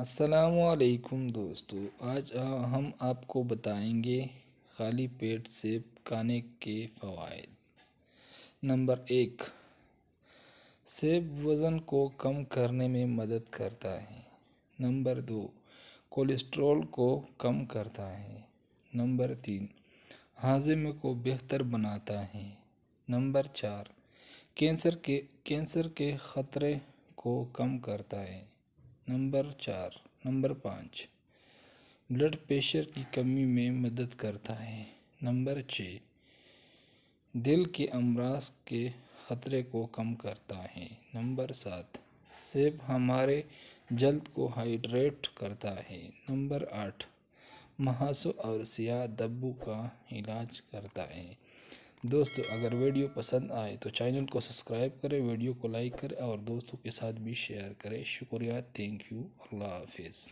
असलकुम दोस्तों आज हम आपको बताएंगे खाली पेट सेब खाने के फ़वाद नंबर एक सेब वज़न को कम करने में मदद करता है नंबर दो कोलेस्ट्रॉल को कम करता है नंबर तीन हाजिम को बेहतर बनाता है नंबर चार कैंसर के कैंसर के ख़तरे को कम करता है नंबर चार नंबर पाँच ब्लड प्रेशर की कमी में मदद करता है नंबर छः दिल के अमराज के ख़तरे को कम करता है नंबर सात सेब हमारे जल्द को हाइड्रेट करता है नंबर आठ महासु और सियाह दब्बू का इलाज करता है दोस्तों अगर वीडियो पसंद आए तो चैनल को सब्सक्राइब करें वीडियो को लाइक करें और दोस्तों के साथ भी शेयर करें शुक्रिया थैंक यू अल्लाह हाफिज़